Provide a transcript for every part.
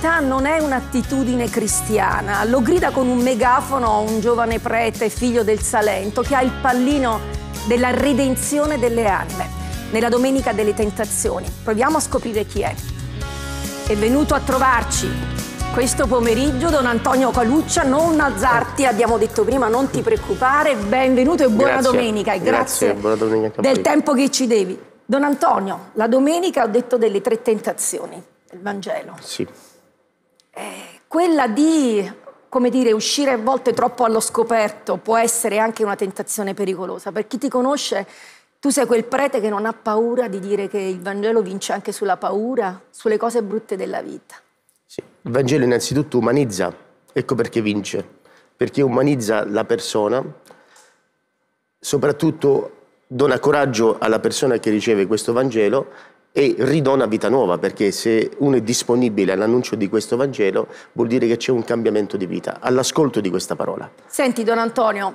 realtà non è un'attitudine cristiana. Lo grida con un megafono un giovane prete, figlio del Salento, che ha il pallino della redenzione delle anime. Nella Domenica delle Tentazioni. Proviamo a scoprire chi è. È venuto a trovarci questo pomeriggio Don Antonio Caluccia. Non alzarti, abbiamo detto prima, non ti preoccupare. Benvenuto e buona grazie, domenica. E grazie, grazie buona domenica del tempo che ci devi. Don Antonio, la domenica ho detto delle tre tentazioni il Vangelo. Sì quella di come dire, uscire a volte troppo allo scoperto può essere anche una tentazione pericolosa. Per chi ti conosce, tu sei quel prete che non ha paura di dire che il Vangelo vince anche sulla paura, sulle cose brutte della vita. Sì, il Vangelo innanzitutto umanizza, ecco perché vince, perché umanizza la persona, soprattutto dona coraggio alla persona che riceve questo Vangelo e ridona vita nuova, perché se uno è disponibile all'annuncio di questo Vangelo vuol dire che c'è un cambiamento di vita, all'ascolto di questa parola. Senti Don Antonio,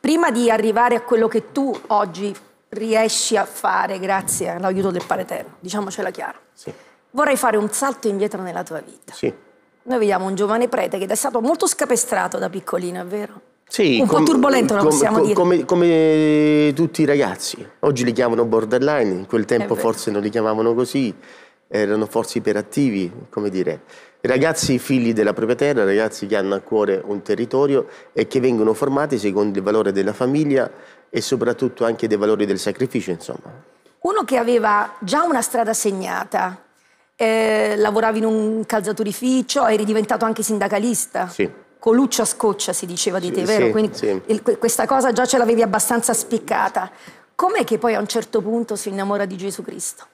prima di arrivare a quello che tu oggi riesci a fare grazie all'aiuto del Pareterno, diciamocela chiaro, sì. vorrei fare un salto indietro nella tua vita. Sì. Noi vediamo un giovane prete che è stato molto scapestrato da piccolino, è vero? Sì, un com, po' turbolento, com, possiamo com, dire. Come, come, tutti i ragazzi. Oggi li chiamano borderline, in quel tempo forse non li chiamavano così, erano forse iperattivi, come dire. Ragazzi figli della propria terra, ragazzi che hanno a cuore un territorio e che vengono formati secondo il valore della famiglia e soprattutto anche dei valori del sacrificio, insomma. Uno che aveva già una strada segnata, eh, lavoravi in un calzaturificio, eri diventato anche sindacalista. Sì. Coluccia scoccia si diceva di te, sì, vero? Sì, Quindi sì. Il, questa cosa già ce l'avevi abbastanza spiccata. Com'è che poi a un certo punto si innamora di Gesù Cristo?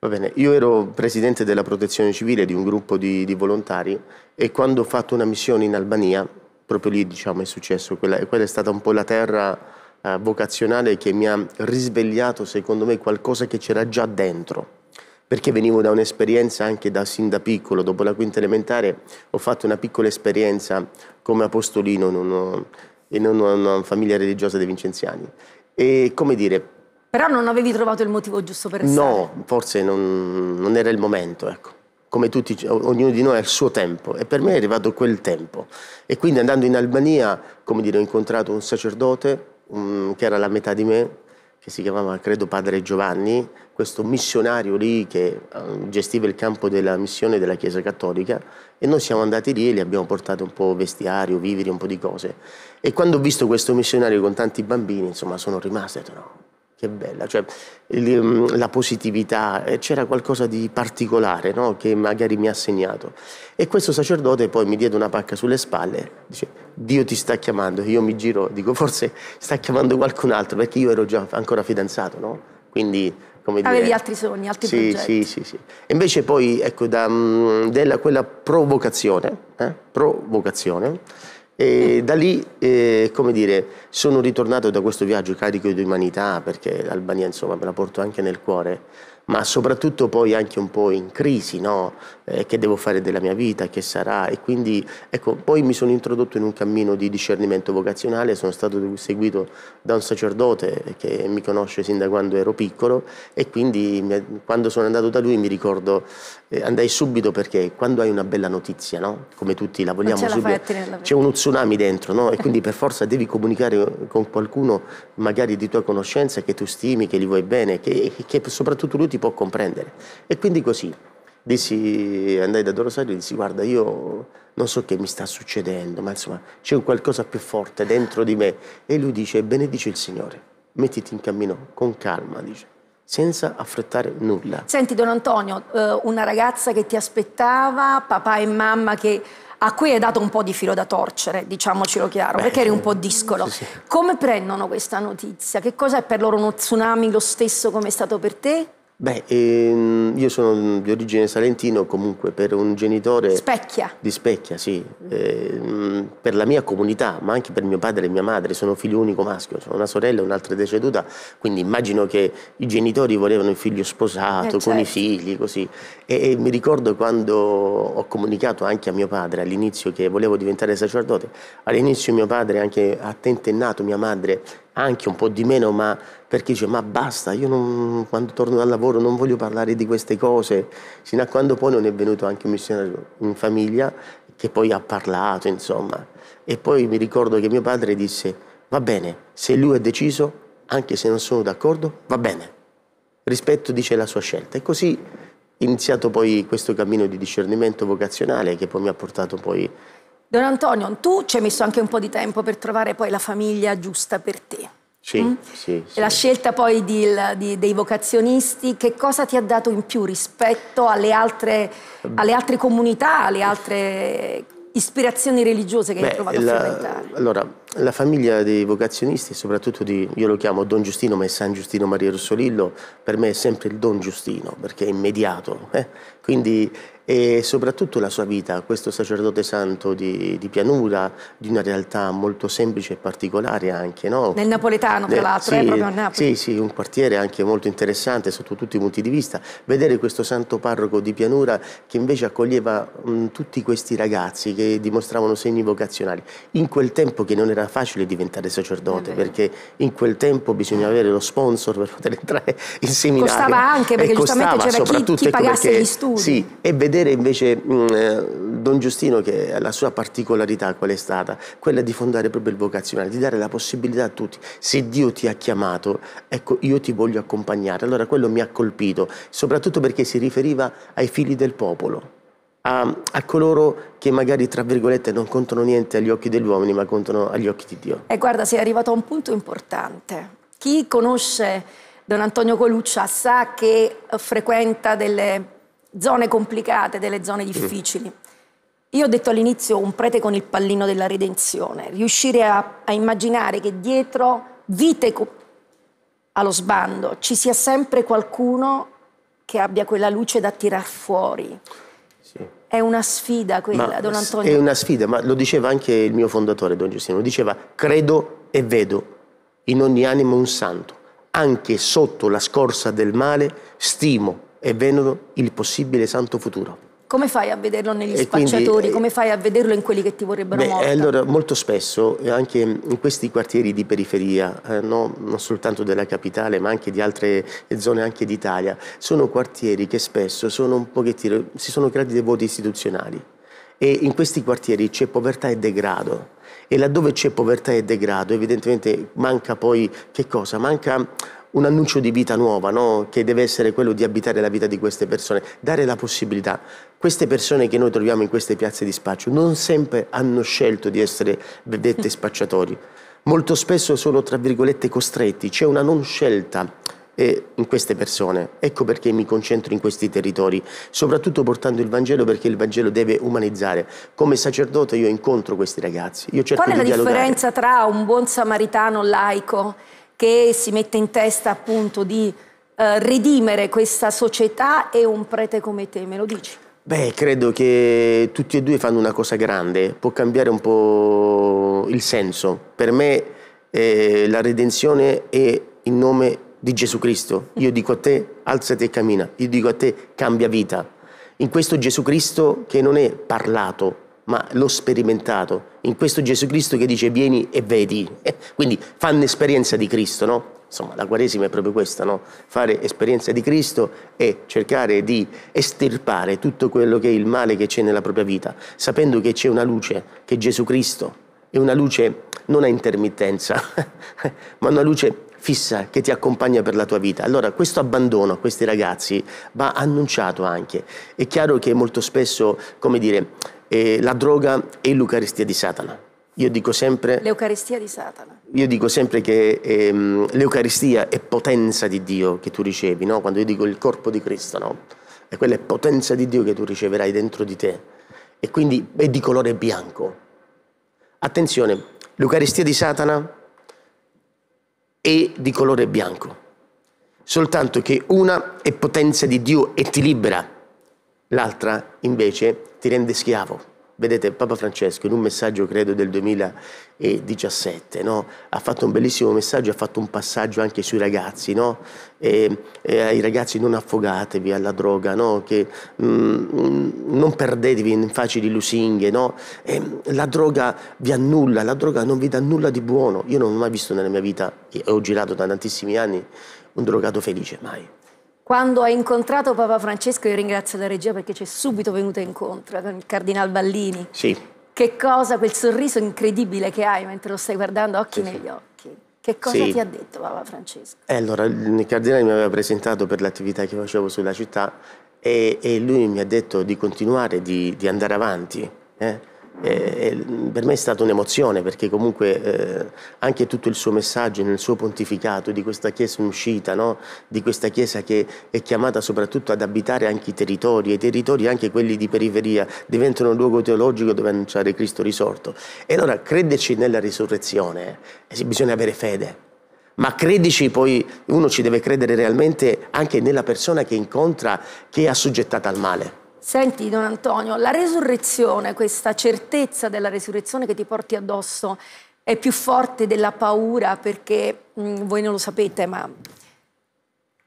Va bene, io ero presidente della protezione civile di un gruppo di, di volontari e quando ho fatto una missione in Albania, proprio lì diciamo è successo, quella, quella è stata un po' la terra eh, vocazionale che mi ha risvegliato secondo me qualcosa che c'era già dentro perché venivo da un'esperienza anche da sin da piccolo, dopo la quinta elementare ho fatto una piccola esperienza come apostolino in, uno, in una famiglia religiosa dei Vincenziani. E come dire... Però non avevi trovato il motivo giusto per essere? No, forse non, non era il momento, ecco come tutti, ognuno di noi ha il suo tempo e per me è arrivato quel tempo. E quindi andando in Albania, come dire, ho incontrato un sacerdote um, che era la metà di me, che si chiamava credo Padre Giovanni, questo missionario lì che eh, gestiva il campo della missione della Chiesa Cattolica e noi siamo andati lì e gli abbiamo portato un po' vestiario, viveri, un po' di cose. E quando ho visto questo missionario con tanti bambini, insomma, sono rimasto no, che bella, cioè il, ehm, la positività, eh, c'era qualcosa di particolare no? che magari mi ha segnato. E questo sacerdote poi mi diede una pacca sulle spalle, dice Dio ti sta chiamando, io mi giro, dico forse sta chiamando qualcun altro perché io ero già ancora fidanzato, no? Quindi come dire... Avevi altri sogni, altri sì, progetti. Sì, sì, sì. Invece poi, ecco, da mhmm, della, quella provocazione, eh? provocazione e da lì, eh, come dire, sono ritornato da questo viaggio carico di umanità, perché l'Albania insomma me la porto anche nel cuore, ma soprattutto poi anche un po' in crisi, no? eh, che devo fare della mia vita, che sarà. E quindi, ecco, poi mi sono introdotto in un cammino di discernimento vocazionale, sono stato seguito da un sacerdote che mi conosce sin da quando ero piccolo e quindi quando sono andato da lui mi ricordo, eh, andai subito perché quando hai una bella notizia, no? come tutti la vogliamo la subito, c'è uno tsunami dentro no? e quindi per forza devi comunicare con qualcuno magari di tua conoscenza che tu stimi, che gli vuoi bene, che, che soprattutto lui ti può comprendere. E quindi così, dissi, andai da Don Rosario e dissi guarda io non so che mi sta succedendo, ma insomma c'è un qualcosa più forte dentro di me. E lui dice benedice il Signore, mettiti in cammino con calma, dice senza affrettare nulla. Senti Don Antonio, eh, una ragazza che ti aspettava, papà e mamma che a cui hai dato un po' di filo da torcere, diciamocelo chiaro, Beh, perché eri un po' discolo. Sì, sì. Come prendono questa notizia? Che cosa è per loro uno tsunami lo stesso come è stato per te? Beh, ehm, io sono di origine salentino, comunque per un genitore... Specchia. Di Specchia, sì. Eh, per la mia comunità, ma anche per mio padre e mia madre, sono figlio unico maschio, sono una sorella e un'altra deceduta, quindi immagino che i genitori volevano il figlio sposato, eh, con certo. i figli, così. E, e mi ricordo quando ho comunicato anche a mio padre all'inizio che volevo diventare sacerdote, all'inizio mio padre anche ha tentennato mia madre anche un po' di meno, ma perché dice ma basta, io non, quando torno dal lavoro non voglio parlare di queste cose, fino a quando poi non è venuto anche un missionario in famiglia che poi ha parlato, insomma. E poi mi ricordo che mio padre disse, va bene, se lui ha deciso, anche se non sono d'accordo, va bene, rispetto dice la sua scelta. E così è iniziato poi questo cammino di discernimento vocazionale che poi mi ha portato poi Don Antonio, tu ci hai messo anche un po' di tempo per trovare poi la famiglia giusta per te. Sì, mm? sì, sì. La scelta poi di, di, dei vocazionisti, che cosa ti ha dato in più rispetto alle altre, mm. alle altre comunità, alle altre ispirazioni religiose che Beh, hai trovato a frequentare? Allora, la famiglia dei vocazionisti, soprattutto di, io lo chiamo Don Giustino, ma è San Giustino Maria Rossolillo, per me è sempre il Don Giustino, perché è immediato. Eh? Quindi, e soprattutto la sua vita, questo sacerdote santo di, di pianura, di una realtà molto semplice e particolare anche. No? Nel napoletano, tra eh, l'altro, sì, eh, proprio a Napoli. Sì, sì, un quartiere anche molto interessante sotto tutti i punti di vista. Vedere questo santo parroco di pianura che invece accoglieva mh, tutti questi ragazzi che dimostravano segni vocazionali, in quel tempo che non era era facile diventare sacerdote perché in quel tempo bisognava avere lo sponsor per poter entrare in seminario. Costava anche perché costava, giustamente c'era chi, chi ecco pagasse perché, gli studi. Sì, e vedere invece mh, mm, eh, Don Giustino che la sua particolarità qual è stata? Quella di fondare proprio il vocazionale, di dare la possibilità a tutti. Se Dio ti ha chiamato, ecco io ti voglio accompagnare. Allora quello mi ha colpito, soprattutto perché si riferiva ai figli del popolo a, a, coloro che magari tra virgolette non contano niente agli occhi degli uomini ma contano agli occhi di Dio. E guarda, sei arrivato a un punto importante. Chi conosce Don Antonio Coluccia sa che frequenta delle zone complicate, delle zone difficili. Mm. Io ho detto all'inizio un prete con il pallino della redenzione, riuscire a, a immaginare che dietro vite allo sbando ci sia sempre qualcuno che abbia quella luce da tirar fuori. È una sfida quella, ma Don Antonio. È una sfida, ma lo diceva anche il mio fondatore, Don Giustino, diceva credo e vedo in ogni anima un santo, anche sotto la scorza del male stimo e vedo il possibile santo futuro. Come fai a vederlo negli e spacciatori? Quindi, eh, Come fai a vederlo in quelli che ti vorrebbero beh, morta? Allora, molto spesso, eh, anche in questi quartieri di periferia, eh, no, non soltanto della capitale, ma anche di altre zone anche d'Italia, sono quartieri che spesso sono un pochettino, si sono creati dei vuoti istituzionali. E in questi quartieri c'è povertà e degrado. E laddove c'è povertà e degrado, evidentemente manca poi che cosa? Manca un annuncio di vita nuova, no? che deve essere quello di abitare la vita di queste persone, dare la possibilità queste persone che noi troviamo in queste piazze di spaccio non sempre hanno scelto di essere vedette spacciatori. Molto spesso sono, tra virgolette, costretti, c'è una non scelta eh, in queste persone. Ecco perché mi concentro in questi territori, soprattutto portando il Vangelo perché il Vangelo deve umanizzare. Come sacerdote io incontro questi ragazzi. Io cerco Qual è di la dialogare. differenza tra un buon samaritano laico che si mette in testa appunto di eh, redimere questa società e un prete come te? Me lo dici? Beh, credo che tutti e due fanno una cosa grande, può cambiare un po' il senso. Per me eh, la redenzione è il nome di Gesù Cristo. Io dico a te, alzati e cammina. Io dico a te, cambia vita. In questo Gesù Cristo che non è parlato, ma l'ho sperimentato. In questo Gesù Cristo che dice vieni e vedi. Eh, quindi fanno esperienza di Cristo, no? Insomma, la Quaresima è proprio questa, no? fare esperienza di Cristo e cercare di estirpare tutto quello che è il male che c'è nella propria vita, sapendo che c'è una luce, che Gesù Cristo è una luce non a intermittenza, ma una luce fissa che ti accompagna per la tua vita. Allora questo abbandono a questi ragazzi va annunciato anche. È chiaro che molto spesso, come dire, eh, la droga è l'Eucaristia di Satana io dico sempre... L'Eucaristia di Satana. Io dico sempre che ehm, l'Eucaristia è potenza di Dio che tu ricevi, no? Quando io dico il corpo di Cristo, no? E quella è potenza di Dio che tu riceverai dentro di te. E quindi è di colore bianco. Attenzione, l'Eucaristia di Satana è di colore bianco. Soltanto che una è potenza di Dio e ti libera, l'altra invece ti rende schiavo. Vedete, Papa Francesco in un messaggio, credo, del 2017, no? ha fatto un bellissimo messaggio, ha fatto un passaggio anche sui ragazzi, no? e, e ai ragazzi non affogatevi alla droga, no? che, mm, non perdetevi in facili lusinghe, no? la droga vi annulla, la droga non vi dà nulla di buono. Io non ho mai visto nella mia vita, e ho girato da tantissimi anni, un drogato felice, mai quando ho incontrato Papa Francesco, io ringrazio la regia perché ci è subito venuta incontro con il Cardinal Ballini. Sì. Che cosa, quel sorriso incredibile che hai mentre lo stai guardando occhi sì, negli occhi. Che cosa sì. ti ha detto Papa Francesco? Eh, allora, il Cardinale mi aveva presentato per l'attività che facevo sulla città e, e, lui mi ha detto di continuare, di, di andare avanti. Eh? eh, per me è stata un'emozione perché comunque eh, anche tutto il suo messaggio nel suo pontificato di questa chiesa in uscita, no? di questa chiesa che è chiamata soprattutto ad abitare anche i territori, e i territori anche quelli di periferia diventano un luogo teologico dove annunciare Cristo risorto. E allora crederci nella risurrezione, eh, bisogna avere fede. Ma credici poi, uno ci deve credere realmente anche nella persona che incontra, che è assoggettata al male. Senti, Don Antonio, la resurrezione, questa certezza della resurrezione che ti porti addosso, è più forte della paura perché mh, mm, voi non lo sapete, ma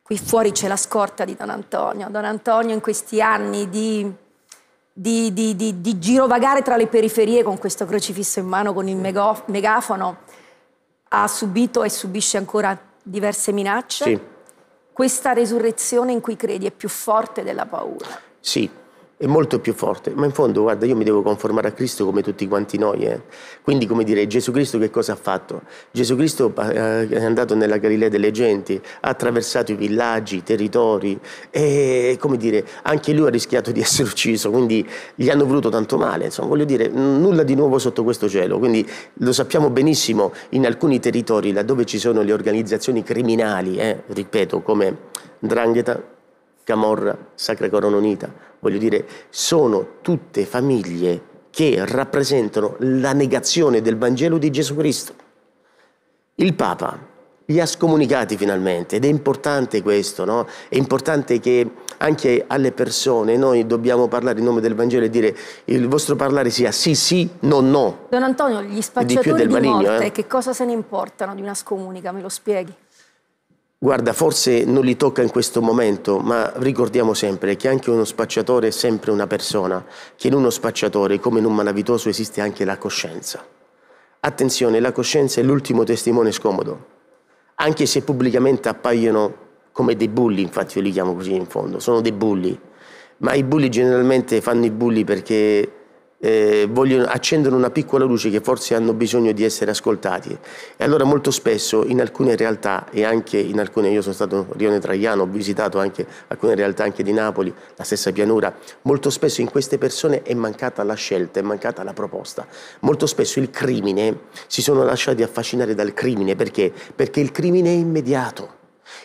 qui fuori c'è la scorta di Don Antonio. Don Antonio in questi anni di, di, di, di, di girovagare tra le periferie con questo crocifisso in mano, con il megafono, ha subito e subisce ancora diverse minacce. Sì. Questa resurrezione in cui credi è più forte della paura. Sì, è molto più forte. Ma in fondo, guarda, io mi devo conformare a Cristo come tutti quanti noi. Eh. Quindi, come dire, Gesù Cristo che cosa ha fatto? Gesù Cristo eh, è andato nella Galilea delle genti, ha attraversato i villaggi, i territori e, come dire, anche lui ha rischiato di essere ucciso, quindi gli hanno voluto tanto male. Insomma, voglio dire, nulla di nuovo sotto questo cielo. Quindi lo sappiamo benissimo, in alcuni territori, laddove ci sono le organizzazioni criminali, eh, ripeto, come Drangheta, Camorra, Sacra Corona Unita, voglio dire, sono tutte famiglie che rappresentano la negazione del Vangelo di Gesù Cristo. Il Papa li ha scomunicati finalmente ed è importante questo, no? È importante che anche alle persone noi dobbiamo parlare in nome del Vangelo e dire il vostro parlare sia sì sì, no no. Don Antonio, gli spacciatori di, più del di maligno, morte, eh? che cosa se ne importano di una scomunica? Me lo spieghi? Guarda, forse non li tocca in questo momento, ma ricordiamo sempre che anche uno spacciatore è sempre una persona, che in uno spacciatore, come in un malavitoso, esiste anche la coscienza. Attenzione, la coscienza è l'ultimo testimone scomodo, anche se pubblicamente appaiono come dei bulli, infatti io li chiamo così in fondo, sono dei bulli, ma i bulli generalmente fanno i bulli perché eh, vogliono, accendono una piccola luce che forse hanno bisogno di essere ascoltati. E allora molto spesso in alcune realtà e anche in alcune, io sono stato Rione Traiano, ho visitato anche alcune realtà anche di Napoli, la stessa pianura, molto spesso in queste persone è mancata la scelta, è mancata la proposta. Molto spesso il crimine, si sono lasciati affascinare dal crimine, perché? Perché il crimine è immediato.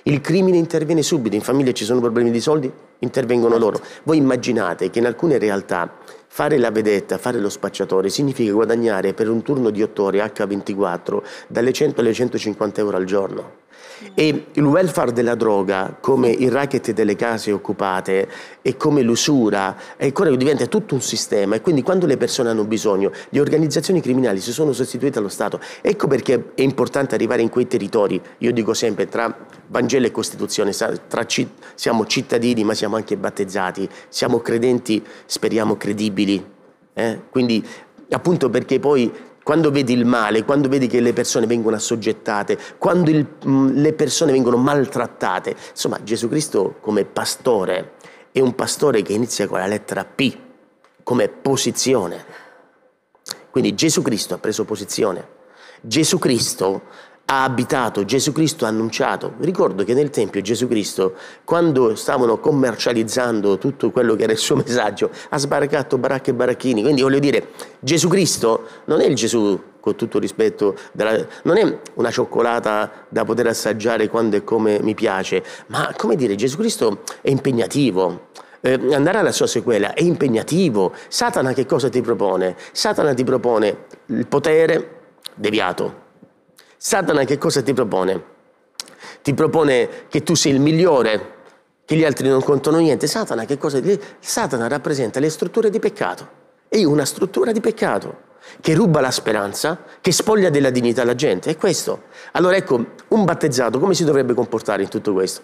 Il crimine interviene subito, in famiglia ci sono problemi di soldi, intervengono loro. Voi immaginate che in alcune realtà Fare la vedetta, fare lo spacciatore significa guadagnare per un turno di 8 ore H24 dalle 100 alle 150 euro al giorno. E il welfare della droga, come il racket delle case occupate e come l'usura, è ancora diventa tutto un sistema e quindi quando le persone hanno bisogno, le organizzazioni criminali si sono sostituite allo Stato. Ecco perché è importante arrivare in quei territori, io dico sempre tra Vangelo e Costituzione, tra, siamo cittadini ma siamo anche battezzati, siamo credenti, speriamo credibili. Eh? Quindi appunto perché poi quando vedi il male, quando vedi che le persone vengono assoggettate, quando il, mm, le persone vengono maltrattate, insomma Gesù Cristo come pastore è un pastore che inizia con la lettera P, come posizione. Quindi Gesù Cristo ha preso posizione. Gesù Cristo ha abitato, Gesù Cristo ha annunciato. Ricordo che nel Tempio Gesù Cristo, quando stavano commercializzando tutto quello che era il suo messaggio, ha sbarcato baracche e baracchini. Quindi voglio dire, Gesù Cristo non è il Gesù, con tutto rispetto, della, non è una cioccolata da poter assaggiare quando e come mi piace, ma come dire, Gesù Cristo è impegnativo. Eh, andare alla sua sequela è impegnativo. Satana che cosa ti propone? Satana ti propone il potere deviato, Satana che cosa ti propone? Ti propone che tu sei il migliore, che gli altri non contano niente. Satana, che cosa? Satana rappresenta le strutture di peccato. E io una struttura di peccato che ruba la speranza, che spoglia della dignità la gente. È questo. Allora ecco, un battezzato come si dovrebbe comportare in tutto questo?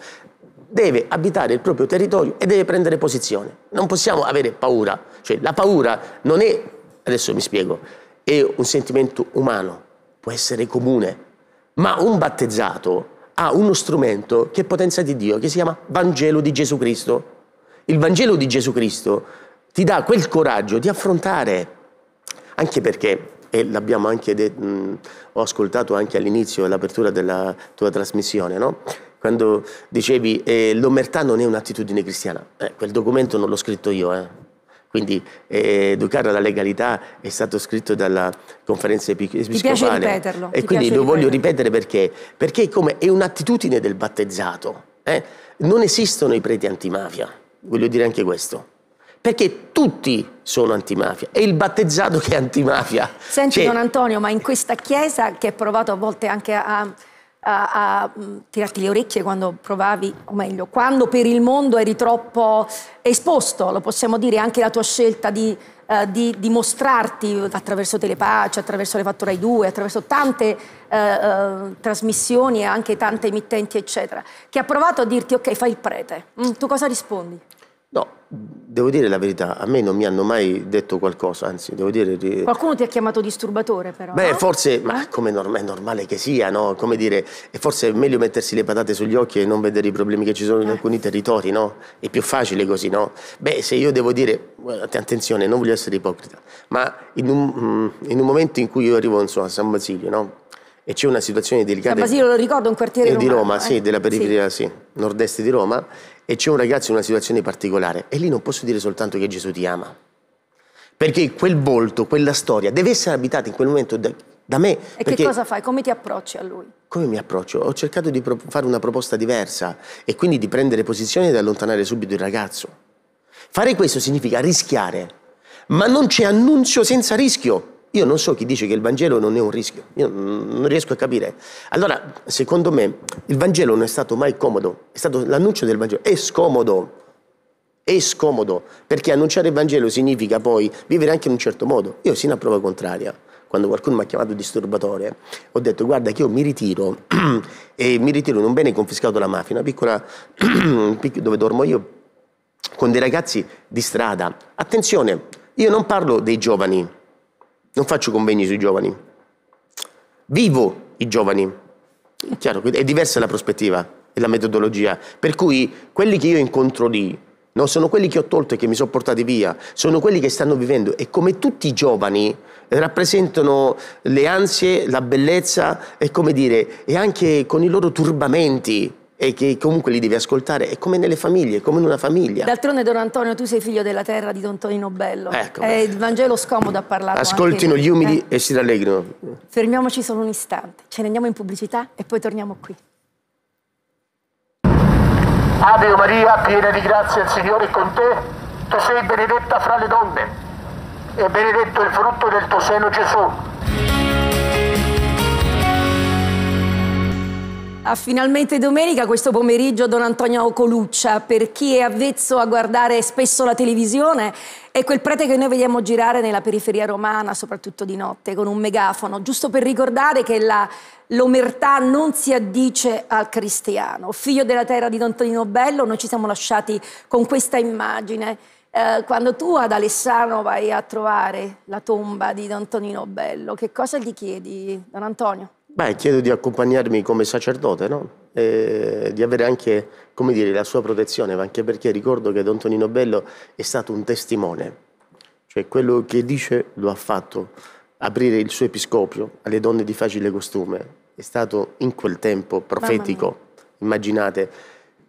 Deve abitare il proprio territorio e deve prendere posizione. Non possiamo avere paura. Cioè la paura non è, adesso mi spiego, è un sentimento umano, può essere comune, ma un battezzato ha uno strumento che è potenza di Dio, che si chiama Vangelo di Gesù Cristo. Il Vangelo di Gesù Cristo ti dà quel coraggio di affrontare, anche perché, e l'abbiamo anche de- mh, ho ascoltato anche all'inizio, all'apertura della tua trasmissione, no? quando dicevi eh, l'omertà non è un'attitudine cristiana. Eh, quel documento non l'ho scritto io, eh. Quindi eh, educare alla legalità è stato scritto dalla conferenza episcopale. Ti piace ripeterlo. E quindi lo ripeterlo. voglio ripetere perché? Perché come è un'attitudine del battezzato. Eh? Non esistono i preti antimafia, voglio dire anche questo perché tutti sono antimafia, è il battezzato che è antimafia. Senti cioè... Don Antonio, ma in questa chiesa che è provato a volte anche a a, a, mm, tirarti le orecchie quando provavi, o meglio, quando per il mondo eri troppo esposto, lo possiamo dire, anche la tua scelta di, uh, di, di mostrarti attraverso Telepace, attraverso le Fattorai 2, attraverso tante uh, uh, trasmissioni e anche tante emittenti, eccetera, che ha provato a dirti ok, fai il prete, mm, tu cosa rispondi? No, devo dire la verità, a me non mi hanno mai detto qualcosa, anzi devo dire... Qualcuno ti ha chiamato disturbatore però? Beh, eh? forse, ma eh? come norm- è normale che sia, no? Come dire, è forse meglio mettersi le patate sugli occhi e non vedere i problemi che ci sono in eh. alcuni territori, no? È più facile così, no? Beh, se io devo dire, attenzione, non voglio essere ipocrita, ma in un, mm, in un momento in cui io arrivo, insomma, a San Basilio, no? E c'è una situazione delicata... San Basilio lo ricordo, un quartiere eh, di Roma, sì, della periferia, sì, sì nord-est di Roma e c'è un ragazzo in una situazione particolare e lì non posso dire soltanto che Gesù ti ama. Perché quel volto, quella storia deve essere abitata in quel momento da, da me. E che cosa fai? Come ti approcci a lui? Come mi approccio? Ho cercato di pro- fare una proposta diversa e quindi di prendere posizione e di allontanare subito il ragazzo. Fare questo significa rischiare, ma non c'è annunzio senza rischio. Io non so chi dice che il Vangelo non è un rischio, io non riesco a capire. Allora, secondo me, il Vangelo non è stato mai comodo, è stato l'annuncio del Vangelo, è scomodo, è scomodo, perché annunciare il Vangelo significa poi vivere anche in un certo modo. Io sino a prova contraria, quando qualcuno mi ha chiamato disturbatore, ho detto guarda che io mi ritiro e mi ritiro in un bene confiscato dalla mafia, una piccola dove dormo io, con dei ragazzi di strada. Attenzione, io non parlo dei giovani, non faccio convegni sui giovani, vivo i giovani. È chiaro, è diversa la prospettiva e la metodologia, per cui quelli che io incontro lì no, sono quelli che ho tolto e che mi sono portati via, sono quelli che stanno vivendo e come tutti i giovani rappresentano le ansie, la bellezza e come dire, e anche con i loro turbamenti, e che comunque li devi ascoltare. È come nelle famiglie, come in una famiglia. D'altronde, Don Antonio, tu sei figlio della terra di Don Tonino Bello. Ecco. È il Vangelo scomodo a parlare. Ascoltino gli umili eh? e si rallegrino. Fermiamoci solo un istante, ce ne andiamo in pubblicità e poi torniamo qui. Ave Maria, piena di grazia, il Signore è con te. Tu sei benedetta fra le donne e benedetto il frutto del tuo seno, Gesù. A finalmente domenica, questo pomeriggio, Don Antonio Coluccia, per chi è avvezzo a guardare spesso la televisione, è quel prete che noi vediamo girare nella periferia romana, soprattutto di notte, con un megafono, giusto per ricordare che l'omertà non si addice al cristiano. Figlio della terra di Don Tonino Bello, noi ci siamo lasciati con questa immagine. Eh, quando tu ad Alessano vai a trovare la tomba di Don Antonino Bello, che cosa gli chiedi, Don Antonio? Beh, chiedo di accompagnarmi come sacerdote, no? E di avere anche, come dire, la sua protezione, anche perché ricordo che Don Tonino Bello è stato un testimone, cioè quello che dice lo ha fatto, aprire il suo episcopio alle donne di facile costume, è stato in quel tempo profetico, immaginate,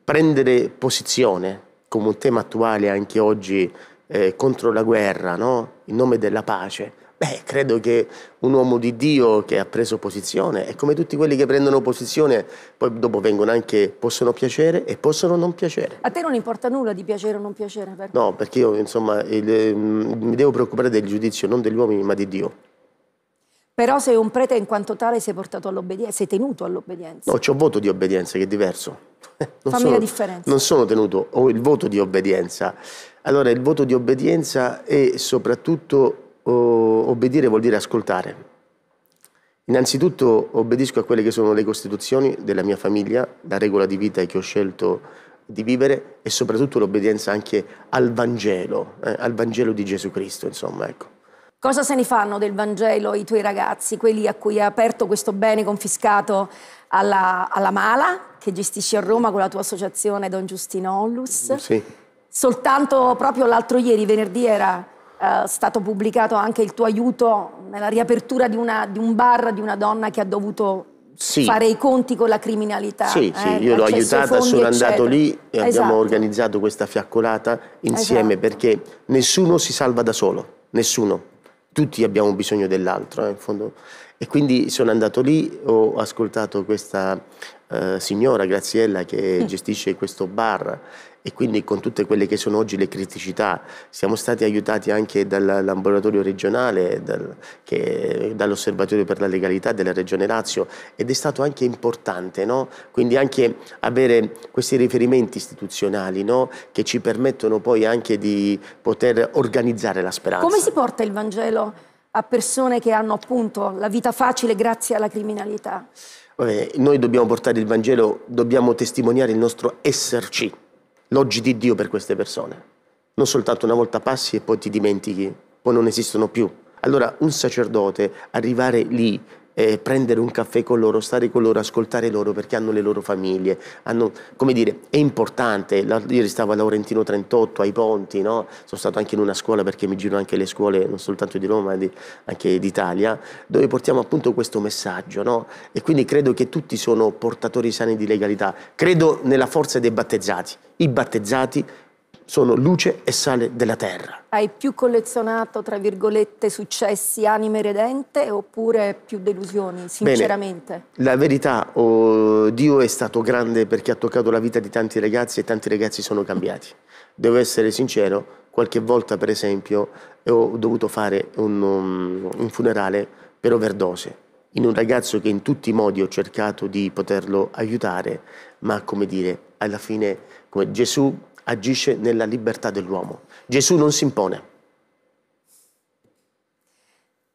prendere posizione come un tema attuale anche oggi eh, contro la guerra, no? in nome della pace, Beh, credo che un uomo di Dio che ha preso posizione, e come tutti quelli che prendono posizione, poi dopo vengono anche, possono piacere e possono non piacere. A te non importa nulla di piacere o non piacere? Perché? No, perché io insomma il, ehm, mi devo preoccupare del giudizio non degli uomini ma di Dio. Però sei un prete in quanto tale sei portato all'obbedienza, sei tenuto all'obbedienza. No, c'ho voto di obbedienza che è diverso. Non Fammi sono, la differenza. Non sono tenuto, ho il voto di obbedienza. Allora, il voto di obbedienza è soprattutto obbedire vuol dire ascoltare. Innanzitutto obbedisco a quelle che sono le costituzioni della mia famiglia, la regola di vita che ho scelto di vivere e soprattutto l'obbedienza anche al Vangelo, eh, al Vangelo di Gesù Cristo, insomma, ecco. Cosa se ne fanno del Vangelo i tuoi ragazzi, quelli a cui hai aperto questo bene confiscato alla, alla Mala, che gestisci a Roma con la tua associazione Don Giustino Ollus? Sì. Soltanto proprio l'altro ieri, venerdì, era eh, stato pubblicato anche il tuo aiuto nella riapertura di, una, di un bar di una donna che ha dovuto sì. fare i conti con la criminalità. Sì, eh, sì io l'ho aiutata, sono andato eccetera. lì e esatto. abbiamo organizzato questa fiaccolata insieme esatto. perché nessuno si salva da solo, nessuno. Tutti abbiamo bisogno dell'altro, eh, in fondo. E quindi sono andato lì, ho ascoltato questa eh, signora, Graziella, che mm. gestisce questo bar e quindi con tutte quelle che sono oggi le criticità. Siamo stati aiutati anche dall'ambulatorio regionale, dal, che, dall'osservatorio per la legalità della Regione Lazio ed è stato anche importante, no? quindi anche avere questi riferimenti istituzionali no? che ci permettono poi anche di poter organizzare la speranza. Come si porta il Vangelo a persone che hanno appunto la vita facile grazie alla criminalità? noi dobbiamo portare il Vangelo, dobbiamo testimoniare il nostro esserci l'oggi di Dio per queste persone. Non soltanto una volta passi e poi ti dimentichi, poi non esistono più. Allora un sacerdote arrivare lì eh, prendere un caffè con loro, stare con loro, ascoltare loro perché hanno le loro famiglie. Hanno, come dire, è importante. La, ieri stavo a Laurentino 38, ai Ponti, no? sono stato anche in una scuola perché mi giro anche le scuole non soltanto di Roma ma di, anche d'Italia, dove portiamo appunto questo messaggio. No? E quindi credo che tutti sono portatori sani di legalità. Credo nella forza dei battezzati. I battezzati sono luce e sale della terra. Hai più collezionato, tra virgolette, successi, anime redente oppure più delusioni, sinceramente? Bene, la verità, oh, Dio è stato grande perché ha toccato la vita di tanti ragazzi e tanti ragazzi sono cambiati. Devo essere sincero, qualche volta per esempio ho dovuto fare un, um, un funerale per overdose in un ragazzo che in tutti i modi ho cercato di poterlo aiutare, ma come dire, alla fine come Gesù agisce nella libertà dell'uomo. Gesù non si impone.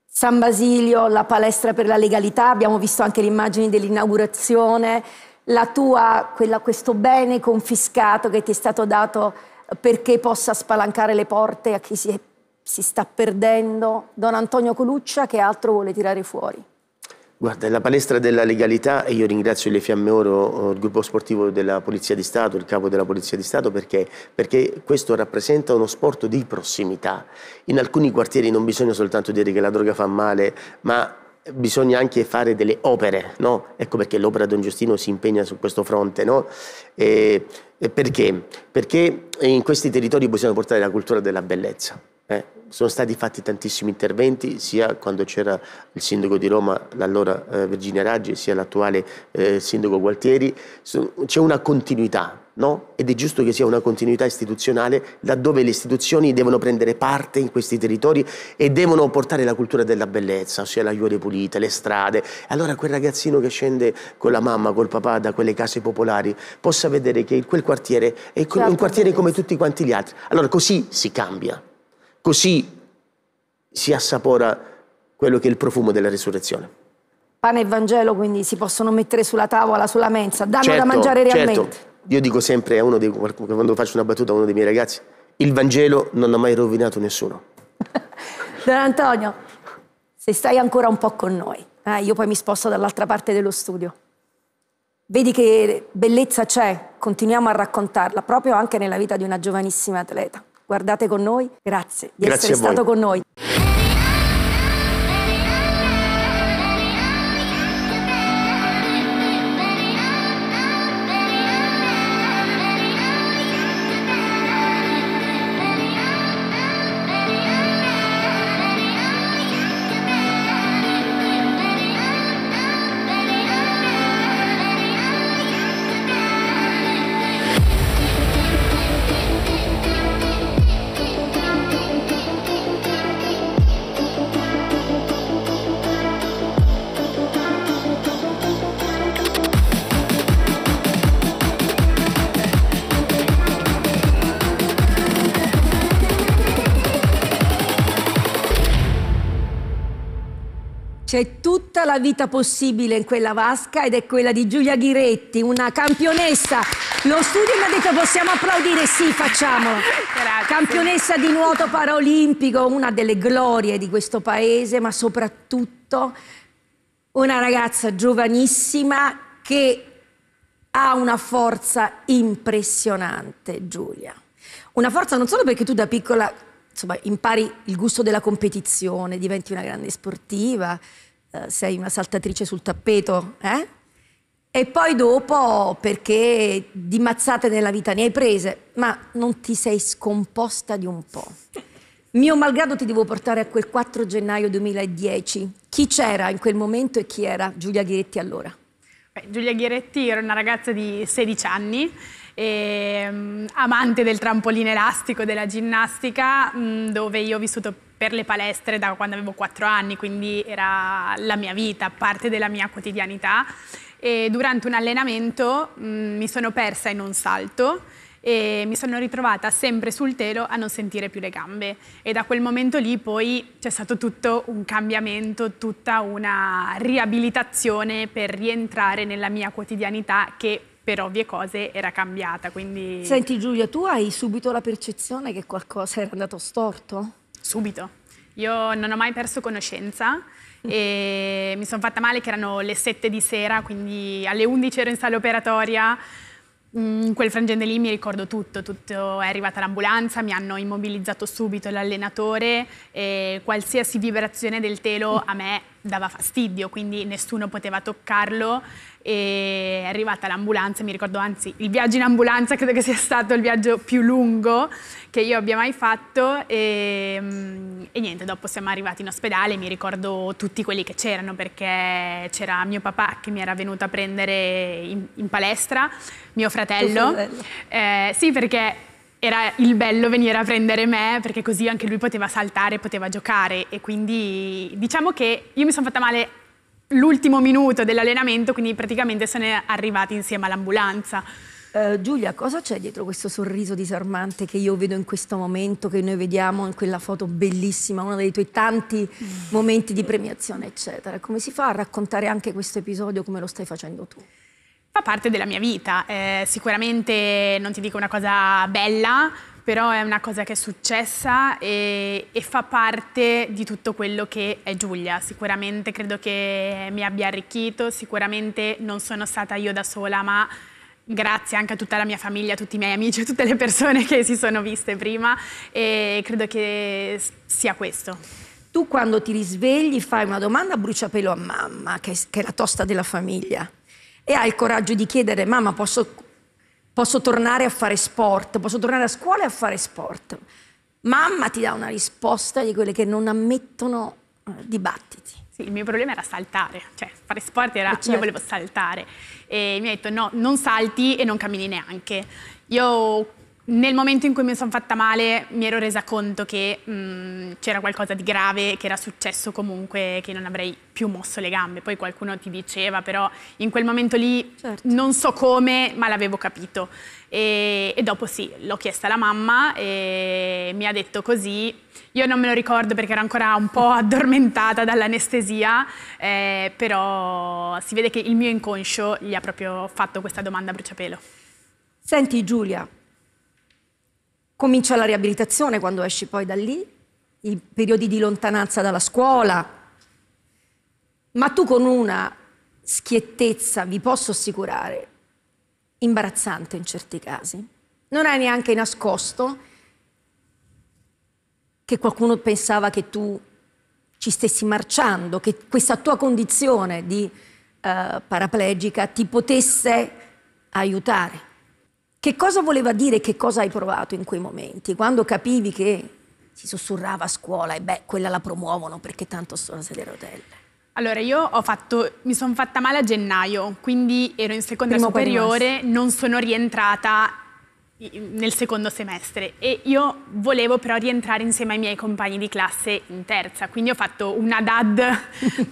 San Basilio, la palestra per la legalità, abbiamo visto anche le immagini dell'inaugurazione, la tua, quella, questo bene confiscato che ti è stato dato perché possa spalancare le porte a chi si, è, si sta perdendo. Don Antonio Coluccia che altro vuole tirare fuori? Guarda, la palestra della legalità e io ringrazio le Fiamme Oro, eh, il gruppo sportivo della Polizia di Stato, il capo della Polizia di Stato, perché? perché questo rappresenta uno sport di prossimità. In alcuni quartieri non bisogna soltanto dire che la droga fa male, ma bisogna anche fare delle opere, no? Ecco perché l'opera Don Giustino si impegna su questo fronte, no? E, e perché? Perché in questi territori possiamo portare la cultura della bellezza. Eh? Sono stati fatti tantissimi interventi, sia quando c'era il sindaco di Roma, l'allora eh, Virginia Raggi, sia l'attuale eh, sindaco Gualtieri. C'è una continuità no? ed è giusto che sia una continuità istituzionale laddove le istituzioni devono prendere parte in questi territori e devono portare la cultura della bellezza, ossia la Juve pulita, le strade. Allora quel ragazzino che scende con la mamma, col papà da quelle case popolari possa vedere che quel quartiere è certo, un quartiere come tutti quanti gli altri. Allora così si cambia, così si assapora quello che è il profumo della risurrezione pane e Vangelo, quindi si possono mettere sulla tavola, sulla mensa, danno certo, da mangiare certo. realmente. Certo. Io dico sempre a uno dei, quando faccio una battuta a uno dei miei ragazzi, il Vangelo non ha mai rovinato nessuno. Don Antonio, se stai ancora un po' con noi, eh, io poi mi sposto dall'altra parte dello studio. Vedi che bellezza c'è, continuiamo a raccontarla proprio anche nella vita di una giovanissima atleta. Guardate con noi, grazie di grazie essere stato con noi. la vita possibile in quella vasca ed è quella di Giulia Ghiretti, una campionessa. Lo studio mi ha detto possiamo applaudire, sì facciamolo. Grazie. Campionessa di nuoto paraolimpico, una delle glorie di questo paese, ma soprattutto una ragazza giovanissima che ha una forza impressionante, Giulia. Una forza non solo perché tu da piccola insomma, impari il gusto della competizione, diventi una grande sportiva, eh, sei una saltatrice sul tappeto, eh? E poi dopo perché di mazzate nella vita ne hai prese, ma non ti sei scomposta di un po'. Mio malgrado ti devo portare a quel 4 gennaio 2010. Chi c'era in quel momento e chi era Giulia Ghiretti allora? Beh, Giulia Ghiretti era una ragazza di 16 anni e, um, amante del trampolino elastico, della ginnastica, um, dove io ho vissuto per le palestre da quando avevo 4 anni, quindi era la mia vita, parte della mia quotidianità. E durante un allenamento mh, mm, mi sono persa in un salto e mi sono ritrovata sempre sul telo a non sentire più le gambe e da quel momento lì poi c'è stato tutto un cambiamento, tutta una riabilitazione per rientrare nella mia quotidianità che per ovvie cose era cambiata. Quindi... Senti Giulia, tu hai subito la percezione che qualcosa era andato storto? subito. Io non ho mai perso conoscenza e mi sono fatta male che erano le 7 di sera, quindi alle 11 ero in sala operatoria. In mm, quel frangente lì mi ricordo tutto, tutto è arrivata l'ambulanza, mi hanno immobilizzato subito l'allenatore e qualsiasi vibrazione del telo a me dava fastidio, quindi nessuno poteva toccarlo e è arrivata l'ambulanza, mi ricordo anzi il viaggio in ambulanza credo che sia stato il viaggio più lungo che io abbia mai fatto e, ehm, e niente, dopo siamo arrivati in ospedale, mi ricordo tutti quelli che c'erano perché c'era mio papà che mi era venuto a prendere in, in palestra, mio fratello, eh, sì perché era il bello venire a prendere me perché così anche lui poteva saltare, poteva giocare e quindi diciamo che io mi sono fatta male l'ultimo minuto dell'allenamento, quindi praticamente se ne è arrivati insieme all'ambulanza. Uh, Giulia, cosa c'è dietro questo sorriso disarmante che io vedo in questo momento, che noi vediamo in quella foto bellissima, uno dei tuoi tanti momenti di premiazione, eccetera? Come si fa a raccontare anche questo episodio come lo stai facendo tu? Fa parte della mia vita, eh, sicuramente non ti dico una cosa bella, però è una cosa che è successa e, e, fa parte di tutto quello che è Giulia. Sicuramente credo che mi abbia arricchito, sicuramente non sono stata io da sola, ma grazie anche a tutta la mia famiglia, a tutti i miei amici, a tutte le persone che si sono viste prima e credo che sia questo. Tu quando ti risvegli fai una domanda a bruciapelo a mamma, che è la tosta della famiglia, e hai il coraggio di chiedere, mamma posso posso tornare a fare sport, posso tornare a scuola e a fare sport. Mamma ti dà una risposta di quelle che non ammettono eh, dibattiti. Sì, il mio problema era saltare, cioè fare sport era, eh, certo. io volevo saltare e mi ha detto no, non salti e non cammini neanche. Io nel momento in cui mi sono fatta male mi ero resa conto che mm, c'era qualcosa di grave, che era successo comunque, che non avrei più mosso le gambe. Poi qualcuno ti diceva, però in quel momento lì certo. non so come, ma l'avevo capito. E, e, dopo sì, l'ho chiesta alla mamma e mi ha detto così. Io non me lo ricordo perché ero ancora un po' addormentata dall'anestesia, eh, però si vede che il mio inconscio gli ha proprio fatto questa domanda a bruciapelo. Senti Giulia, Comincia la riabilitazione quando esci poi da lì, i periodi di lontananza dalla scuola, ma tu con una schiettezza, vi posso assicurare, imbarazzante in certi casi. Non hai neanche nascosto che qualcuno pensava che tu ci stessi marciando, che questa tua condizione di uh, paraplegica ti potesse aiutare. Che cosa voleva dire e che cosa hai provato in quei momenti? Quando capivi che si sussurrava a scuola e beh, quella la promuovono perché tanto sono sedere a rotelle. Allora, io ho fatto, mi sono fatta male a gennaio, quindi ero in seconda Primo superiore, non sono rientrata nel secondo semestre e io volevo però rientrare insieme ai miei compagni di classe in terza, quindi ho fatto una DAD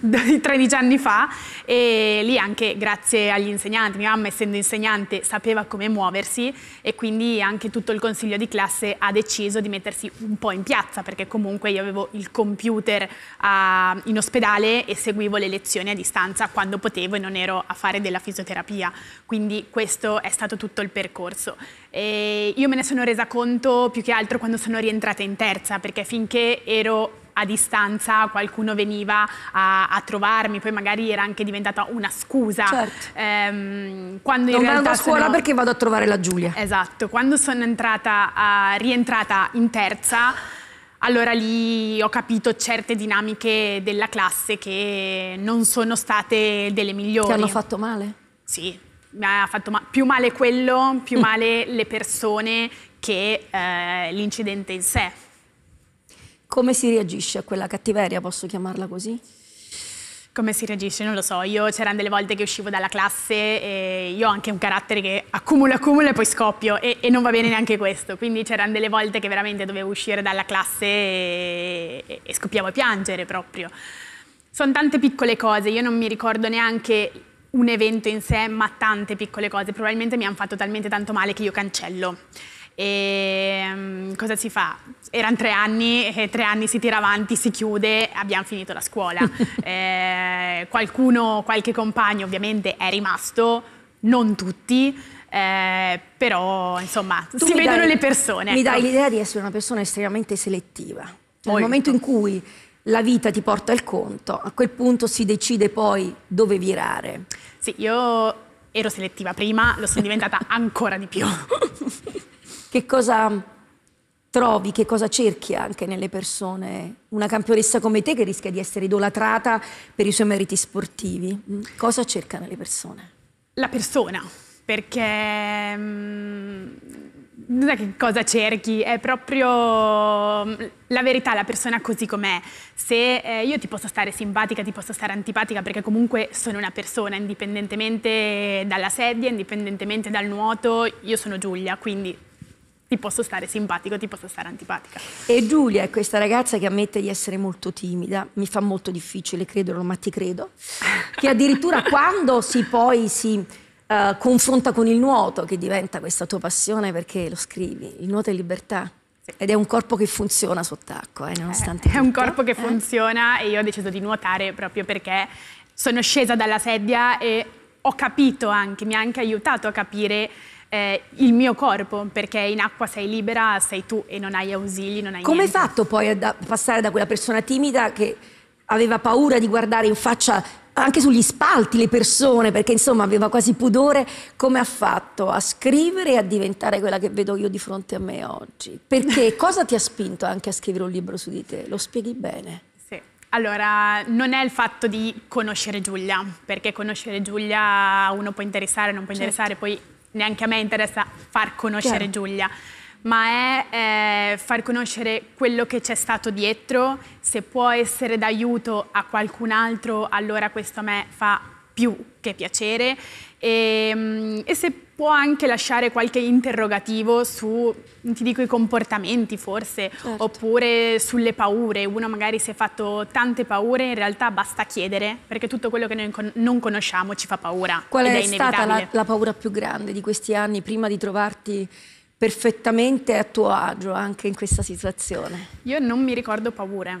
di 13 anni fa e lì anche grazie agli insegnanti, mia mamma essendo insegnante sapeva come muoversi e quindi anche tutto il consiglio di classe ha deciso di mettersi un po' in piazza perché comunque io avevo il computer a, in ospedale e seguivo le lezioni a distanza quando potevo e non ero a fare della fisioterapia, quindi questo è stato tutto il percorso. E io me ne sono resa conto più che altro quando sono rientrata in terza, perché finché ero a distanza qualcuno veniva a, a, trovarmi, poi magari era anche diventata una scusa. Certo. Ehm, quando non vado a scuola sono... perché vado a trovare la Giulia. Esatto, quando sono entrata, a, rientrata in terza allora lì ho capito certe dinamiche della classe che non sono state delle migliori. Ti hanno fatto male? Sì, mi ha fatto ma più male quello, più mm. male le persone che eh, l'incidente in sé. Come si reagisce a quella cattiveria, posso chiamarla così? Come si reagisce? Non lo so, io c'erano delle volte che uscivo dalla classe e io ho anche un carattere che accumulo, accumulo e poi scoppio e, e non va bene neanche questo, quindi c'erano delle volte che veramente dovevo uscire dalla classe e, e, e scoppiavo a piangere proprio. Sono tante piccole cose, io non mi ricordo neanche un evento in sé, ma tante piccole cose. Probabilmente mi hanno fatto talmente tanto male che io cancello. E um, cosa si fa? Erano tre anni, e tre anni si tira avanti, si chiude, abbiamo finito la scuola. eh, qualcuno, qualche compagno ovviamente è rimasto, non tutti, eh, però insomma tu si vedono dai, le persone. Mi ecco. dai l'idea di essere una persona estremamente selettiva. Nel momento in cui la vita ti porta il conto, a quel punto si decide poi dove virare. Sì, io ero selettiva prima, lo sono diventata ancora di più. che cosa trovi, che cosa cerchi anche nelle persone? Una campionessa come te che rischia di essere idolatrata per i suoi meriti sportivi, mm, cosa cercano le persone? La persona, perché mm, non è che cosa cerchi, è proprio mm, la verità, la persona così com'è. Se eh, io ti posso stare simpatica, ti posso stare antipatica, perché comunque sono una persona, indipendentemente dalla sedia, indipendentemente dal nuoto, io sono Giulia, quindi ti posso stare simpatico, ti posso stare antipatica. E Giulia è questa ragazza che ammette di essere molto timida, mi fa molto difficile crederlo, ma ti credo, che addirittura quando si poi si uh, confronta con il nuoto, che diventa questa tua passione perché lo scrivi. Il nuoto è libertà. Ed è un corpo che funziona sott'acqua, eh, nonostante. Eh, è un corpo che eh? funziona eh. e io ho deciso di nuotare proprio perché sono scesa dalla sedia e ho capito anche, mi ha anche aiutato a capire eh, il mio corpo, perché in acqua sei libera, sei tu e non hai ausili, non hai Come hai fatto poi a da passare da quella persona timida che aveva paura di guardare in faccia anche sugli spalti le persone, perché insomma aveva quasi pudore, come ha fatto a scrivere e a diventare quella che vedo io di fronte a me oggi? Perché cosa ti ha spinto anche a scrivere un libro su di te? Lo spieghi bene. Sì. Allora, non è il fatto di conoscere Giulia, perché conoscere Giulia uno può interessare, non può certo. interessare, poi neanche a me interessa far conoscere certo. Giulia ma è eh, far conoscere quello che c'è stato dietro, se può essere d'aiuto a qualcun altro, allora questo a me fa più che piacere e, ehm, e se può anche lasciare qualche interrogativo su, ti dico, i comportamenti forse, certo. oppure sulle paure. Uno magari si è fatto tante paure, in realtà basta chiedere, perché tutto quello che noi non conosciamo ci fa paura. Qual è, è stata la, la paura più grande di questi anni prima di trovarti perfettamente a tuo agio anche in questa situazione? Io non mi ricordo paure.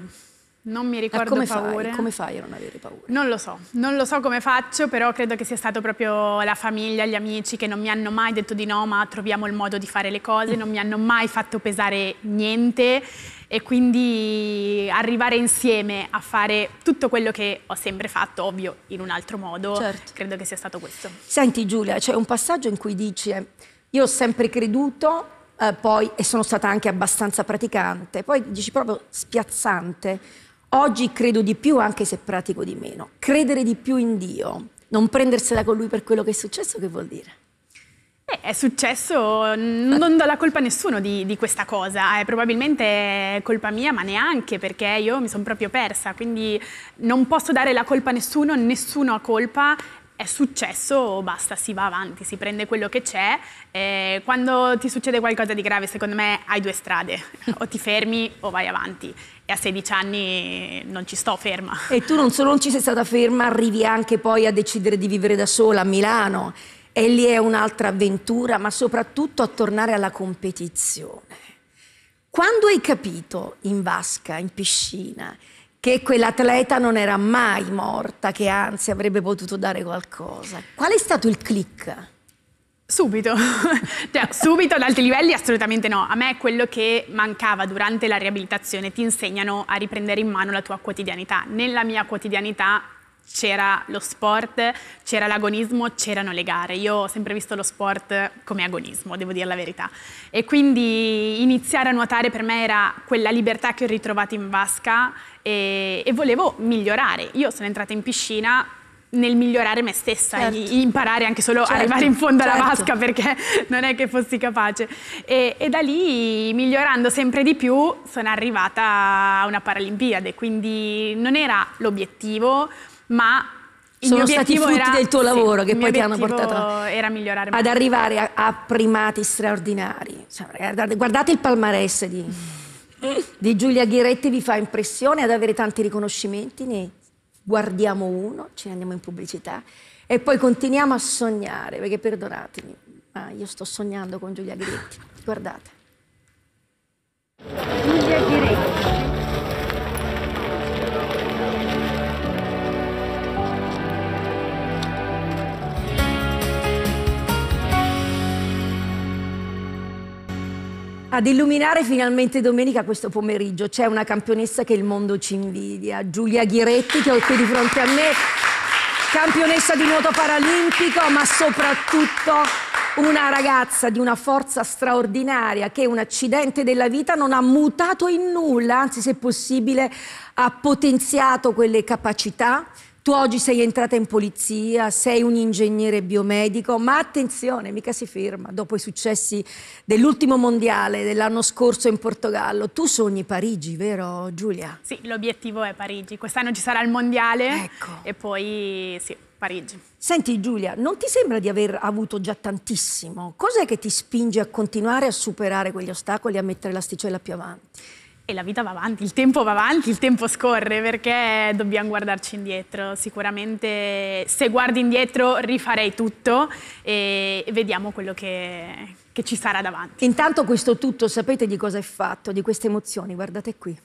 Non mi eh, ricordo eh, come paure. Fai, come fai a non avere paura? Non lo so, non lo so come faccio, però credo che sia stato proprio la famiglia, gli amici che non mi hanno mai detto di no, ma troviamo il modo di fare le cose, non mi hanno mai fatto pesare niente e quindi arrivare insieme a fare tutto quello che ho sempre fatto, ovvio in un altro modo, certo. credo che sia stato questo. Senti Giulia, c'è un passaggio in cui dici... Eh, io ho sempre creduto, eh, poi, e sono stata anche abbastanza praticante, poi dici proprio spiazzante. Oggi credo di più anche se pratico di meno. Credere di più in Dio, non prendersela con Lui per quello che è successo, che vuol dire? Eh, è successo, non do la colpa a nessuno di, di questa cosa, eh, probabilmente è colpa mia, ma neanche perché io mi sono proprio persa, quindi non posso dare la colpa a nessuno, nessuno ha colpa, è successo, basta, si va avanti, si prende quello che c'è. Eh, quando ti succede qualcosa di grave, secondo me hai due strade, o ti fermi o vai avanti. E a 16 anni non ci sto ferma. E tu non solo non ci sei stata ferma, arrivi anche poi a decidere di vivere da sola a Milano. E lì è un'altra avventura, ma soprattutto a tornare alla competizione. Quando hai capito in vasca, in piscina, che quell'atleta non era mai morta, che anzi avrebbe potuto dare qualcosa. Qual è stato il click? Subito, cioè, subito ad alti livelli assolutamente no. A me quello che mancava durante la riabilitazione ti insegnano a riprendere in mano la tua quotidianità. Nella mia quotidianità c'era lo sport, c'era l'agonismo, c'erano le gare. Io ho sempre visto lo sport come agonismo, devo dire la verità. E quindi iniziare a nuotare per me era quella libertà che ho ritrovato in vasca e, e volevo migliorare. Io sono entrata in piscina nel migliorare me stessa, certo. imparare anche solo certo, arrivare in fondo certo. alla vasca perché non è che fossi capace. E, e, da lì, migliorando sempre di più, sono arrivata a una Paralimpiade, quindi non era l'obiettivo, ma il sono stati frutti era, del tuo lavoro sì, che poi ti hanno portato era migliorare ad arrivare a, a primati straordinari. Cioè, guardate, guardate, il palmarès di di Giulia Ghiretti vi fa impressione ad avere tanti riconoscimenti? Ne guardiamo uno, ce ne andiamo in pubblicità e poi continuiamo a sognare, perché perdonatemi, ma io sto sognando con Giulia Ghiretti. Guardate. Ad illuminare finalmente domenica questo pomeriggio c'è una campionessa che il mondo ci invidia, Giulia Ghiretti che ho qui di fronte a me, campionessa di nuoto paralimpico ma soprattutto una ragazza di una forza straordinaria che un accidente della vita non ha mutato in nulla, anzi se possibile ha potenziato quelle capacità, tu oggi sei entrata in polizia, sei un ingegnere biomedico, ma attenzione, mica si ferma. Dopo i successi dell'ultimo mondiale dell'anno scorso in Portogallo, tu sogni Parigi, vero Giulia? Sì, l'obiettivo è Parigi. Quest'anno ci sarà il mondiale ecco. e poi sì, Parigi. Senti Giulia, non ti sembra di aver avuto già tantissimo? Cos'è che ti spinge a continuare a superare quegli ostacoli e a mettere l'asticella più avanti? E la vita va avanti, il tempo va avanti, il tempo scorre perché dobbiamo guardarci indietro. Sicuramente se guardi indietro rifarei tutto e vediamo quello che, che ci sarà davanti. Intanto questo tutto sapete di cosa è fatto, di queste emozioni, guardate qui.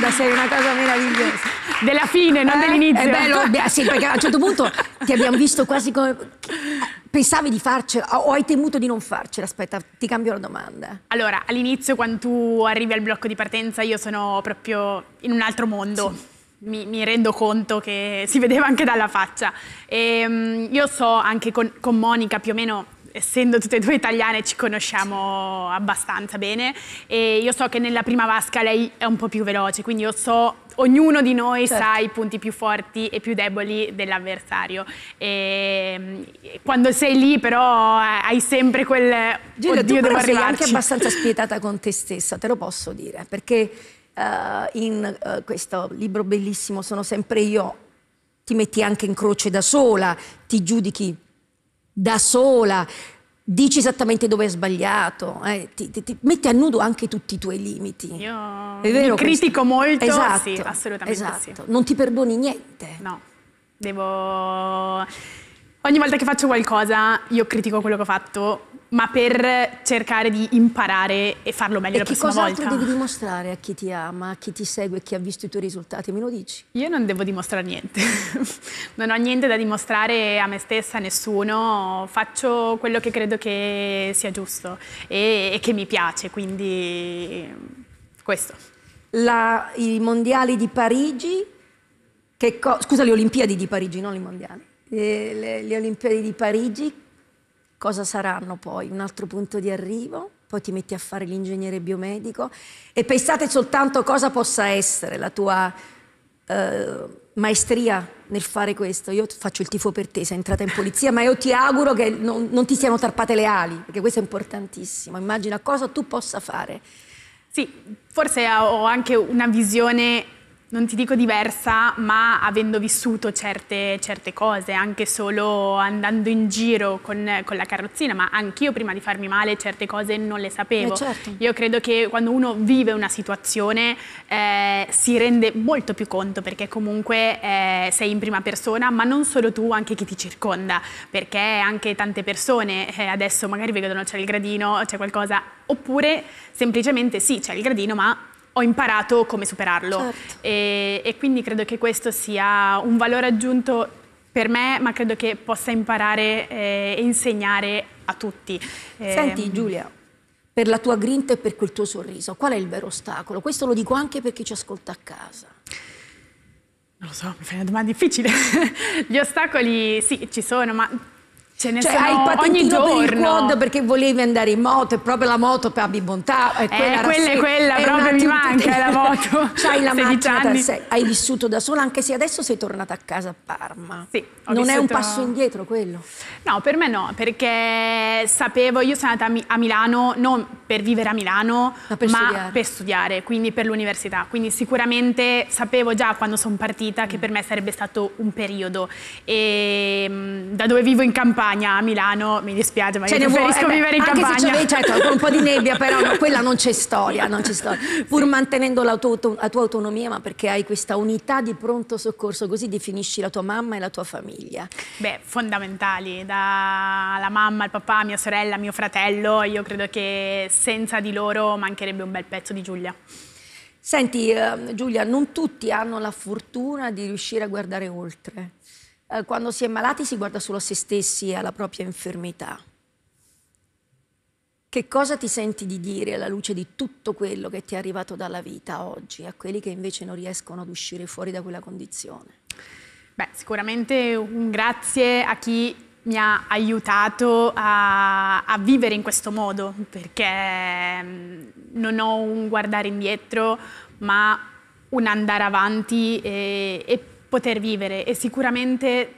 da sei una cosa meravigliosa. Della fine, non eh? dell'inizio. È bello, sì, perché a un certo punto ti abbiamo visto quasi come... Pensavi di farcela o hai temuto di non farcela? Aspetta, ti cambio la domanda. Allora, all'inizio quando tu arrivi al blocco di partenza io sono proprio in un altro mondo. Sì. Mi, mi, rendo conto che si vedeva anche dalla faccia. E, ehm, io so anche con, con Monica più o meno essendo tutte e due italiane ci conosciamo abbastanza bene e io so che nella prima vasca lei è un po' più veloce, quindi io so, ognuno di noi certo. sa i punti più forti e più deboli dell'avversario. E, mm, quando sei lì però eh, hai sempre quel... Gilda, oddio, tu devo sei anche abbastanza spietata con te stessa, te lo posso dire, perché uh, in uh, questo libro bellissimo sono sempre io, ti metti anche in croce da sola, ti giudichi da sola, dici esattamente dove hai sbagliato, eh, ti, ti, ti metti a nudo anche tutti i tuoi limiti. Io È vero, critico molto, esatto, sì, assolutamente esatto. sì. Non ti perdoni niente. No, devo... Ogni volta che faccio qualcosa io critico quello che ho fatto ma per cercare di imparare e farlo meglio e la prossima volta. E che cosa devi dimostrare a chi ti ama, a chi ti segue, a chi ha visto i tuoi risultati? Me lo dici? Io non devo dimostrare niente. non ho niente da dimostrare a me stessa, a nessuno. Faccio quello che credo che sia giusto e, e che mi piace, quindi questo. La, I mondiali di Parigi, scusa, le Olimpiadi di Parigi, non i mondiali. le, eh, le, le Olimpiadi di Parigi, cosa saranno poi? Un altro punto di arrivo? Poi ti metti a fare l'ingegnere biomedico e pensate soltanto cosa possa essere la tua eh, maestria nel fare questo. Io faccio il tifo per te, sei entrata in polizia, ma io ti auguro che non, non ti siano tarpate le ali, perché questo è importantissimo. Immagina cosa tu possa fare. Sì, forse ho anche una visione non ti dico diversa, ma avendo vissuto certe, certe cose, anche solo andando in giro con, con la carrozzina, ma anch'io prima di farmi male certe cose non le sapevo. Eh certo. Io credo che quando uno vive una situazione eh, si rende molto più conto perché comunque eh, sei in prima persona, ma non solo tu, anche chi ti circonda, perché anche tante persone eh, adesso magari vedono c'è il gradino, c'è qualcosa, oppure semplicemente sì, c'è il gradino, ma ho imparato come superarlo. Certo. E, e quindi credo che questo sia un valore aggiunto per me, ma credo che possa imparare eh, e insegnare a tutti. Ehm, Senti Giulia, per la tua grinta e per quel tuo sorriso, qual è il vero ostacolo? Questo lo dico anche per chi ci ascolta a casa. Non lo so, mi fai una domanda difficile. Gli ostacoli sì, ci sono, ma Ce ne cioè, hai il patentino per il quad perché volevi andare in moto, è proprio la moto per Abbi Bontà. È quella, eh, quella, è quella, è proprio mi manca la moto. C'hai la macchina per sé, hai vissuto da sola, anche se adesso sei tornata a casa a Parma. Sì, Non vissuto... è un passo indietro quello? No, per me no, perché sapevo, io sono andata a Milano non per vivere a Milano, ma per, ma studiare. per studiare. quindi per l'università. Quindi sicuramente sapevo già quando sono partita che mm. per me sarebbe stato un periodo. E, ehm, da dove vivo in campagna campagna, a Milano mi dispiace, ma cioè, io preferisco vuoi, vivere eh beh, in campagna. Anche se certo, con un po' di nebbia, però no, quella non c'è storia, storia, Pur mantenendo la tua, la tua autonomia, ma perché hai questa unità di pronto soccorso, così definisci la tua mamma e la tua famiglia. Beh, fondamentali, dalla mamma, il papà, mia sorella, mio fratello, io credo che senza di loro mancherebbe un bel pezzo di Giulia. Senti eh, Giulia, non tutti hanno la fortuna di riuscire a guardare oltre. Eh, quando si è malati si guarda solo a se stessi e alla propria infermità. Che cosa ti senti di dire alla luce di tutto quello che ti è arrivato dalla vita oggi a quelli che invece non riescono ad uscire fuori da quella condizione? Beh, sicuramente un grazie a chi mi ha aiutato a, a, vivere in questo modo, perché mm, non ho un guardare indietro, ma un andare avanti e, e poter vivere e sicuramente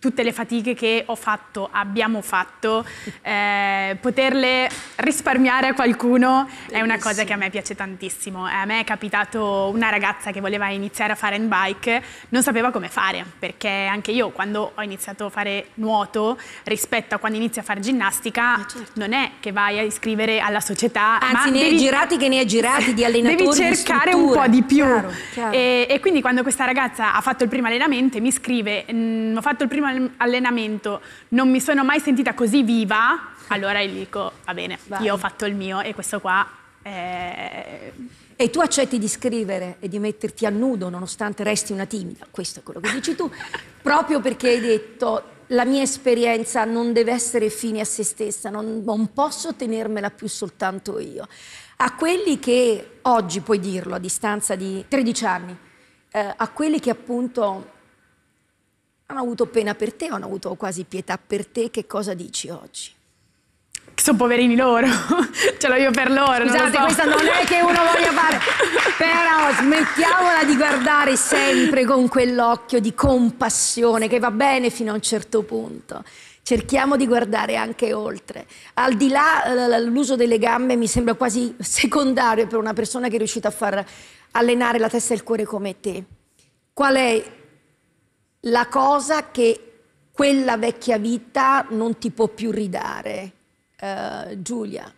tutte le fatiche che ho fatto, abbiamo fatto, eh, poterle risparmiare a qualcuno è una cosa che a me piace tantissimo. Eh, a me è capitato una ragazza che voleva iniziare a fare in bike, non sapeva come fare, perché anche io quando ho iniziato a fare nuoto rispetto a quando inizio a fare ginnastica, ah, certo. non è che vai a iscrivere alla società. Anzi, ne devi... hai girati che ne hai girati di allenatori. Devi cercare un po' di più. Chiaro, chiaro. E, e, quindi quando questa ragazza ha fatto il primo allenamento mi scrive, mm, ho fatto il primo allenamento non mi sono mai sentita così viva, allora gli dico, va bene, Vai. io ho fatto il mio e questo qua è... Eh, e tu accetti di scrivere e di metterti a nudo nonostante resti una timida, questo è quello che dici tu, proprio perché hai detto la mia esperienza non deve essere fine a se stessa, non, non posso tenermela più soltanto io. A quelli che oggi, puoi dirlo, a distanza di 13 anni, eh, a quelli che appunto hanno avuto pena per te, hanno avuto quasi pietà per te, che cosa dici oggi? Che sono poverini loro, ce l'ho io per loro. Scusate, so. questa non è che uno voglia fare, però smettiamola di guardare sempre con quell'occhio di compassione che va bene fino a un certo punto cerchiamo di guardare anche oltre. Al di là l'uso delle gambe mi sembra quasi secondario per una persona che è riuscita a far allenare la testa e il cuore come te. Qual è la cosa che quella vecchia vita non ti può più ridare. Uh, Giulia.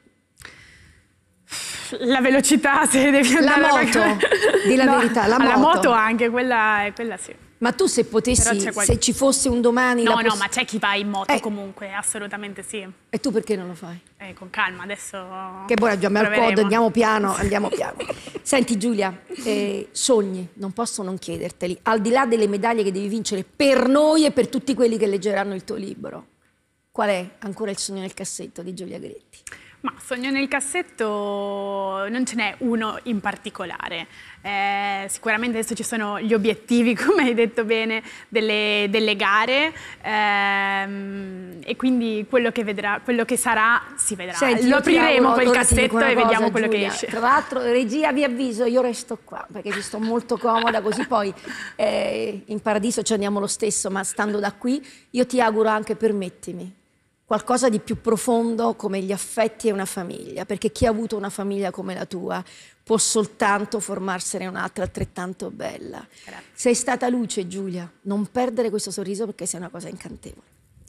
La velocità se devi andare... La moto, di la no, verità, la moto. La moto anche, quella, quella sì. Ma tu se potessi, qualche... se ci fosse un domani... No, no, ma c'è chi va in moto eh. comunque, assolutamente sì. E tu perché non lo fai? Eh, con calma, adesso... Che buona, abbiamo il cod, andiamo piano, andiamo piano. Senti Giulia, eh, sogni, non posso non chiederteli, al di là delle medaglie che devi vincere per noi e per tutti quelli che leggeranno il tuo libro, qual è ancora il sogno nel cassetto di Giulia Gretti? Ma sogno nel cassetto non ce n'è uno in particolare. Eh, sicuramente adesso ci sono gli obiettivi, come hai detto bene, delle, delle gare ehm, e quindi quello che, vedrà, quello che sarà si vedrà. Senti, Lo apriremo quel cassetto e cosa, vediamo quello Giulia. che esce. Tra l'altro, regia, vi avviso, io resto qua perché ci sto molto comoda, così poi eh, in paradiso ci andiamo lo stesso, ma stando da qui io ti auguro anche permettimi qualcosa di più profondo come gli affetti e una famiglia, perché chi ha avuto una famiglia come la tua può soltanto formarsene un'altra altrettanto bella. Grazie. Sei stata luce Giulia, non perdere questo sorriso perché sei una cosa incantevole.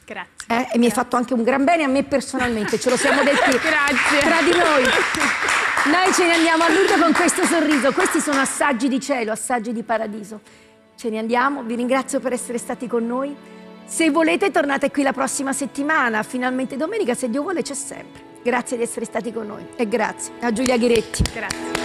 Grazie. Eh, grazie. e mi hai fatto anche un gran bene a me personalmente, ce lo siamo detti grazie. tra di noi. Noi ce ne andiamo a lungo con questo sorriso, questi sono assaggi di cielo, assaggi di paradiso. Ce ne andiamo, vi ringrazio per essere stati con noi. Se volete tornate qui la prossima settimana, finalmente domenica, se Dio vuole c'è sempre. Grazie di essere stati con noi e grazie a Giulia Ghiretti. Grazie.